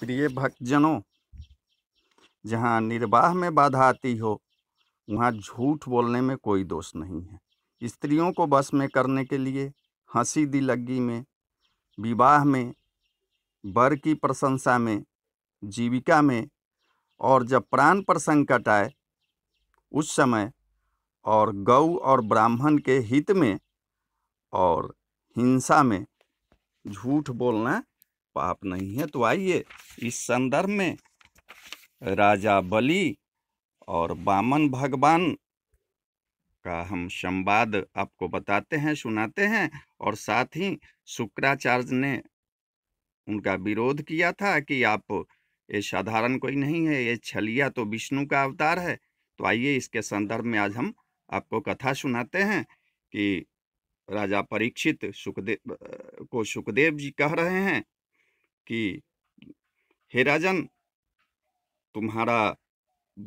प्रिय भक्तजनों जहाँ निर्वाह में बाधा आती हो वहाँ झूठ बोलने में कोई दोष नहीं है स्त्रियों को बस में करने के लिए हंसी दिलगी में विवाह में बर की प्रशंसा में जीविका में और जब प्राण पर संकट आए उस समय और गौ और ब्राह्मण के हित में और हिंसा में झूठ बोलना पाप नहीं है तो आइए इस संदर्भ में राजा बलि और बामन भगवान का हम संवाद आपको बताते हैं सुनाते हैं और साथ ही शुक्राचार्य ने उनका विरोध किया था कि आप ये साधारण कोई नहीं है ये छलिया तो विष्णु का अवतार है तो आइए इसके संदर्भ में आज हम आपको कथा सुनाते हैं कि राजा परीक्षित सुखदेव को सुखदेव जी कह रहे हैं कि हे राजन तुम्हारा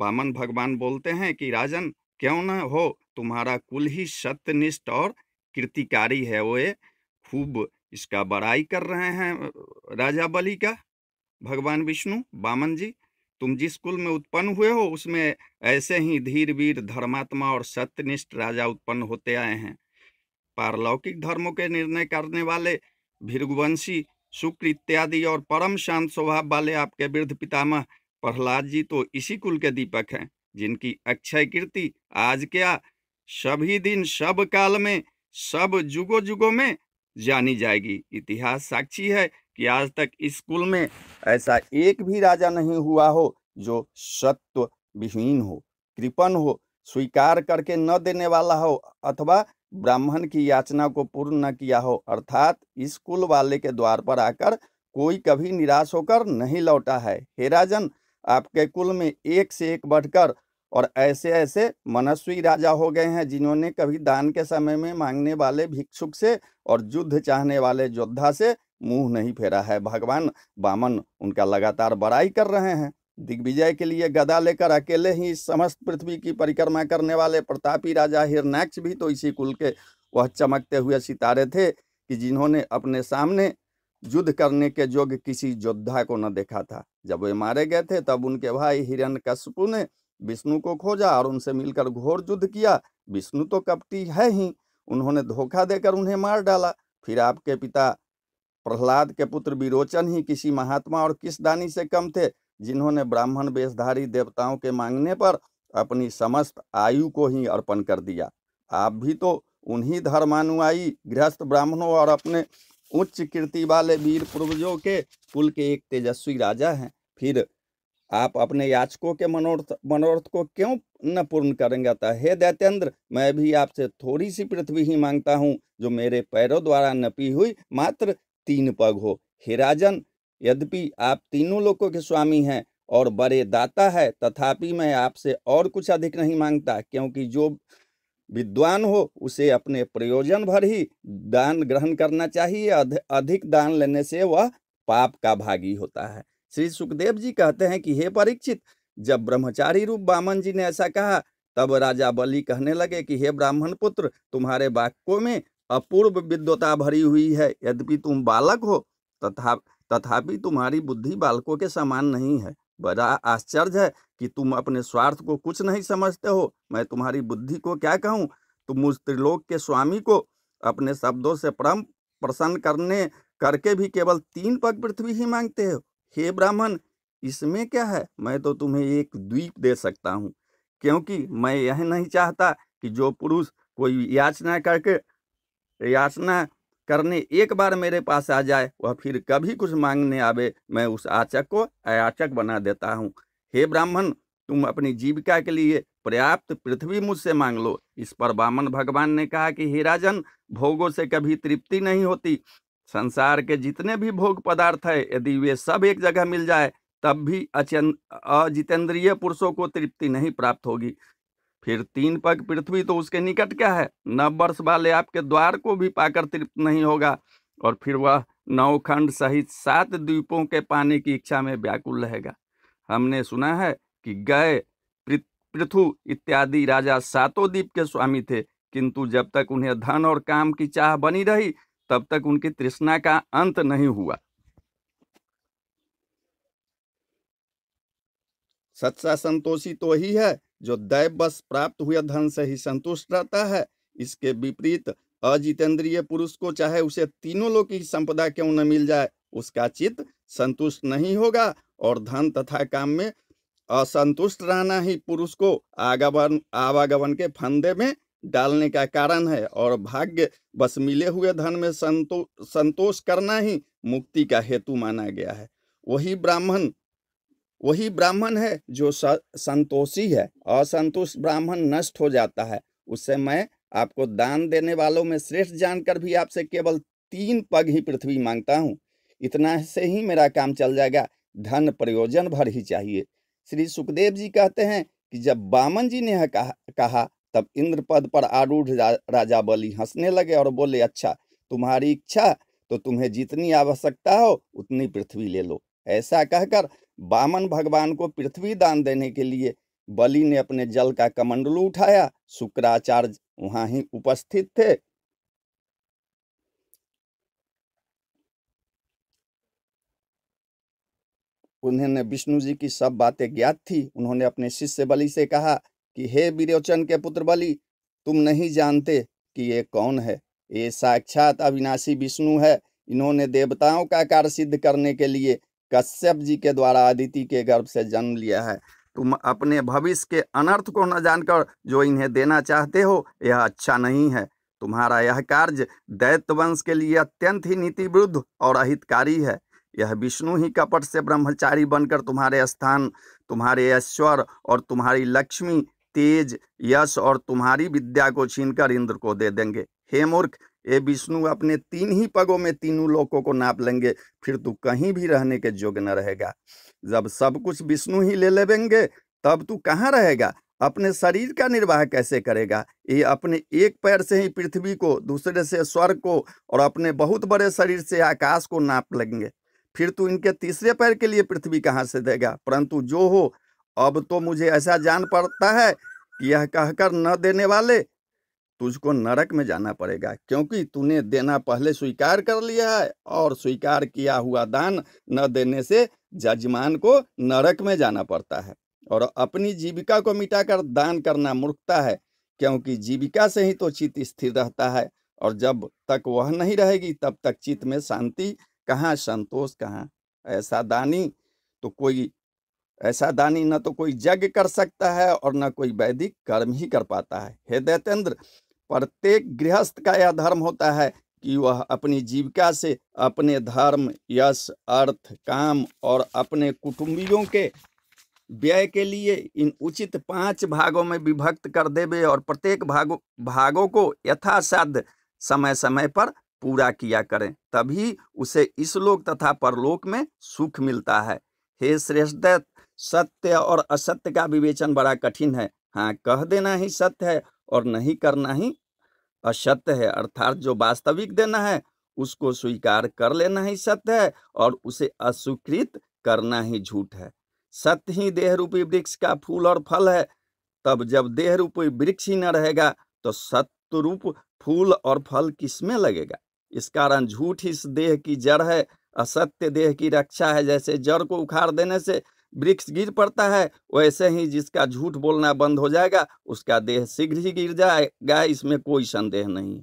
बामन भगवान बोलते हैं कि राजन क्यों न हो तुम्हारा कुल ही सत्यनिष्ठ और कृतिकारी है वो ये खूब इसका बड़ाई कर रहे हैं राजा बलि का भगवान विष्णु बामन जी तुम जिस कुल में उत्पन्न हुए हो उसमें ऐसे ही धीर वीर धर्मात्मा और सत्यनिष्ठ राजा उत्पन्न होते आए हैं पारलौकिक धर्मों के निर्णय करने वाले भृगुवंशी शुक्र इत्यादि और परम शांत स्वभाव वाले आपके वृद्ध पितामह प्रहलाद जी तो इसी कुल के दीपक हैं जिनकी अक्षय कीर्ति आज क्या सभी दिन सब काल में सब जुगो जुगो में जानी जाएगी इतिहास साक्षी है कि आज तक इस कुल में ऐसा एक भी राजा नहीं हुआ हो जो सत्व विहीन हो कृपण हो स्वीकार करके न देने वाला हो अथवा ब्राह्मण की याचना को पूर्ण न किया हो अर्थात इस कुल वाले के द्वार पर आकर कोई कभी निराश होकर नहीं लौटा है हे राजन आपके कुल में एक से एक बढ़कर और ऐसे ऐसे मनस्वी राजा हो गए हैं जिन्होंने कभी दान के समय में मांगने वाले भिक्षुक से और युद्ध चाहने वाले योद्धा से मुंह नहीं फेरा है भगवान बामन उनका लगातार बड़ाई कर रहे हैं दिग्विजय के लिए गदा लेकर अकेले ही समस्त पृथ्वी की परिक्रमा करने वाले प्रतापी राजा हिरनाक्ष भी तो इसी कुल के वह चमकते हुए सितारे थे कि जिन्होंने अपने सामने युद्ध करने के योग्य किसी योद्धा को न देखा था जब वे मारे गए थे तब उनके भाई हिरण ने विष्णु को खोजा और उनसे मिलकर घोर युद्ध किया विष्णु तो कपटी है ही उन्होंने धोखा देकर उन्हें मार डाला फिर आपके पिता प्रहलाद के पुत्र विरोचन ही किसी महात्मा और किस दानी से कम थे जिन्होंने ब्राह्मण वेशधारी देवताओं के मांगने पर अपनी समस्त आयु को ही अर्पण कर दिया आप भी तो उन्हीं धर्मानुयायी गृहस्थ ब्राह्मणों और अपने उच्च कीर्ति वाले वीर पूर्वजों के कुल के एक तेजस्वी राजा हैं फिर आप अपने याचकों के मनोरथ मनोरथ को क्यों न पूर्ण करेंगे अतः हे दैत्येंद्र मैं भी आपसे थोड़ी सी पृथ्वी ही मांगता हूँ जो मेरे पैरों द्वारा नपी हुई मात्र तीन पग हो हे राजन यद्यपि आप तीनों लोगों के स्वामी हैं और बड़े दाता है तथापि मैं आपसे और कुछ अधिक नहीं मांगता क्योंकि जो विद्वान हो उसे अपने प्रयोजन भर ही दान ग्रहण करना चाहिए अधिक दान लेने से वह पाप का भागी होता है श्री सुखदेव जी कहते हैं कि हे परीक्षित जब ब्रह्मचारी रूप बामन जी ने ऐसा कहा तब राजा बलि कहने लगे कि हे ब्राह्मण पुत्र तुम्हारे वाक्यों में अपूर्व विद्वता भरी हुई है यद्यपि तुम बालक हो तथा तथापि तुम्हारी बुद्धि बालकों के समान नहीं है बड़ा आश्चर्य है कि तुम अपने स्वार्थ को कुछ नहीं समझते हो मैं तुम्हारी बुद्धि को क्या कहूँ तुम उस त्रिलोक के स्वामी को अपने शब्दों से परम प्रसन्न करने करके भी केवल तीन पग पृथ्वी ही मांगते हो हे ब्राह्मण इसमें क्या है मैं तो तुम्हें एक द्वीप दे सकता हूँ क्योंकि मैं यह नहीं चाहता कि जो पुरुष कोई याचना करके याचना करने एक बार मेरे पास आ जाए वह फिर कभी कुछ मांगने आवे मैं उस आचक को अयाचक बना देता हूँ हे ब्राह्मण तुम अपनी जीविका के लिए पर्याप्त पृथ्वी मुझसे मांग लो इस पर बामन भगवान ने कहा कि हे राजन भोगों से कभी तृप्ति नहीं होती संसार के जितने भी भोग पदार्थ है यदि वे सब एक जगह मिल जाए तब भी अचन अजितेंद्रिय पुरुषों को तृप्ति नहीं प्राप्त होगी फिर तीन पग पृथ्वी तो उसके निकट क्या है नव वर्ष वाले आपके द्वार को भी पाकर तृप्त नहीं होगा और फिर वह नौ खंड सहित सात द्वीपों के पाने की इच्छा में व्याकुल रहेगा हमने सुना है कि गए पृथु इत्यादि राजा सातों द्वीप के स्वामी थे किंतु जब तक उन्हें धन और काम की चाह बनी रही तब तक उनकी तृष्णा का अंत नहीं हुआ सच्चा संतोषी तो ही है जो दैव बस प्राप्त हुए धन से ही संतुष्ट रहता है इसके विपरीत अजितेंद्रिय पुरुष को चाहे उसे तीनों लोग की संपदा क्यों न मिल जाए उसका चित्त संतुष्ट नहीं होगा और धन तथा काम में असंतुष्ट रहना ही पुरुष को आगमन आवागमन के फंदे में डालने का कारण है और भाग्य बस मिले हुए धन में संतो, संतोष करना ही मुक्ति का हेतु माना गया है वही ब्राह्मण वही ब्राह्मण है जो संतोषी है असंतुष्ट ब्राह्मण नष्ट हो जाता है उससे मैं आपको दान देने वालों में श्रेष्ठ जानकर भी आपसे केवल तीन पग ही पृथ्वी मांगता हूँ इतना से ही मेरा काम चल जाएगा धन प्रयोजन भर ही चाहिए श्री सुखदेव जी कहते हैं कि जब बामन जी ने कहा, कहा तब इंद्र पद पर आरूढ़ राजा बलि हंसने लगे और बोले अच्छा तुम्हारी इच्छा तो तुम्हें जितनी आवश्यकता हो उतनी पृथ्वी ले लो ऐसा कहकर बामन भगवान को पृथ्वी दान देने के लिए बलि ने अपने जल का कमंडलू उठाया शुक्राचार्य वहां ही उपस्थित थे उन्हें विष्णु जी की सब बातें ज्ञात थी उन्होंने अपने शिष्य बलि से कहा कि हे विरोचन के पुत्र बलि तुम नहीं जानते कि ये कौन है ये साक्षात अविनाशी विष्णु है इन्होंने देवताओं का कार्य सिद्ध करने के लिए कश्यप जी के द्वारा अदिति के गर्भ से जन्म लिया है तुम अपने भविष्य के अनर्थ को न जानकर जो इन्हें देना चाहते हो यह अच्छा नहीं है तुम्हारा यह कार्य दैत्य वंश के लिए अत्यंत ही नीति विरुद्ध और अहितकारी है यह विष्णु ही कपट से ब्रह्मचारी बनकर तुम्हारे स्थान तुम्हारे ऐश्वर और तुम्हारी लक्ष्मी तेज यश और तुम्हारी विद्या को छीनकर इंद्र को दे देंगे हे मूर्ख ये विष्णु अपने तीन ही पगों में तीनों लोकों को नाप लेंगे फिर तू कहीं भी रहने के योग्य न रहेगा जब सब कुछ विष्णु ही ले लेवेंगे तब तू कहाँ रहेगा अपने शरीर का निर्वाह कैसे करेगा ये अपने एक पैर से ही पृथ्वी को दूसरे से स्वर्ग को और अपने बहुत बड़े शरीर से आकाश को नाप लेंगे फिर तू इनके तीसरे पैर के लिए पृथ्वी कहाँ से देगा परंतु जो हो अब तो मुझे ऐसा जान पड़ता है कि यह कहकर न देने वाले तुझको नरक में जाना पड़ेगा क्योंकि तूने देना पहले स्वीकार कर लिया है और स्वीकार किया हुआ दान न देने से जजमान को नरक में जाना पड़ता है और अपनी जीविका को मिटाकर दान करना मूर्खता है क्योंकि जीविका से ही तो चित्त स्थिर रहता है और जब तक वह नहीं रहेगी तब तक चित्त में शांति कहाँ संतोष कहाँ ऐसा दानी तो कोई ऐसा दानी न तो कोई यज्ञ कर सकता है और न कोई वैदिक कर्म ही कर पाता है हे दैतेंद्र प्रत्येक गृहस्थ का यह धर्म होता है कि वह अपनी जीविका से अपने धर्म यश अर्थ काम और अपने कुटुंबियों के व्यय के लिए इन उचित पांच भागों में विभक्त कर देवे और प्रत्येक भागो भागों को यथासाध्य समय समय पर पूरा किया करें तभी उसे इस लोक तथा परलोक में सुख मिलता है हे श्रेष्ठ सत्य और असत्य का विवेचन बड़ा कठिन है हाँ कह देना ही सत्य है और नहीं करना ही असत्य है अर्थात जो वास्तविक देना है उसको स्वीकार कर लेना ही सत्य है और उसे अस्वीकृत करना ही झूठ है सत्य ही देह रूपी वृक्ष का फूल और फल है तब जब देह रूपी वृक्ष ही न रहेगा तो सत्य रूप फूल और फल किसमें लगेगा इस कारण झूठ इस देह की जड़ है असत्य देह की रक्षा है जैसे जड़ को उखाड़ देने से वृक्ष गिर पड़ता है वैसे ही जिसका झूठ बोलना बंद हो जाएगा उसका देह शीघ्र ही गिर जाएगा इसमें कोई संदेह नहीं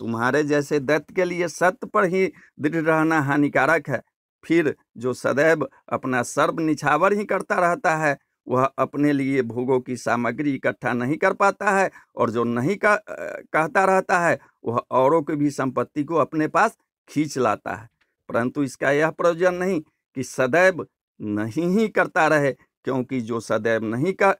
तुम्हारे जैसे दत्त के लिए सत्य पर ही दृढ़ रहना हानिकारक है फिर जो सदैव अपना सर्व निछावर ही करता रहता है वह अपने लिए भोगों की सामग्री इकट्ठा नहीं कर पाता है और जो नहीं का, कहता रहता है वह औरों की भी संपत्ति को अपने पास खींच लाता है परंतु इसका यह प्रयोजन नहीं कि सदैव नहीं ही करता रहे क्योंकि जो सदैव नहीं कह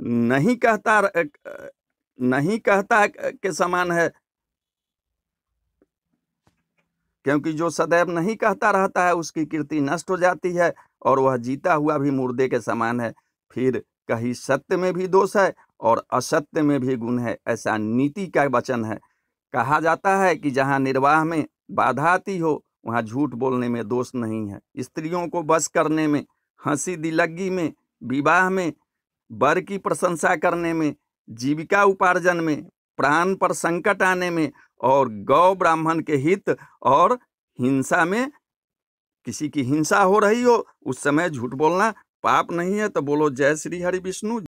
नहीं कहता नहीं कहता के समान है क्योंकि जो सदैव नहीं कहता रहता है उसकी कीर्ति नष्ट हो जाती है और वह जीता हुआ भी मुर्दे के समान है फिर कहीं सत्य में भी दोष है और असत्य में भी गुण है ऐसा नीति का वचन है कहा जाता है कि जहाँ निर्वाह में बाधा आती हो वहाँ झूठ बोलने में दोष नहीं है स्त्रियों को बस करने में हंसी दिलगी में विवाह में वर की प्रशंसा करने में जीविका उपार्जन में प्राण पर संकट आने में और गौ ब्राह्मण के हित और हिंसा में किसी की हिंसा हो रही हो उस समय झूठ बोलना पाप नहीं है तो बोलो जय श्री हरि विष्णु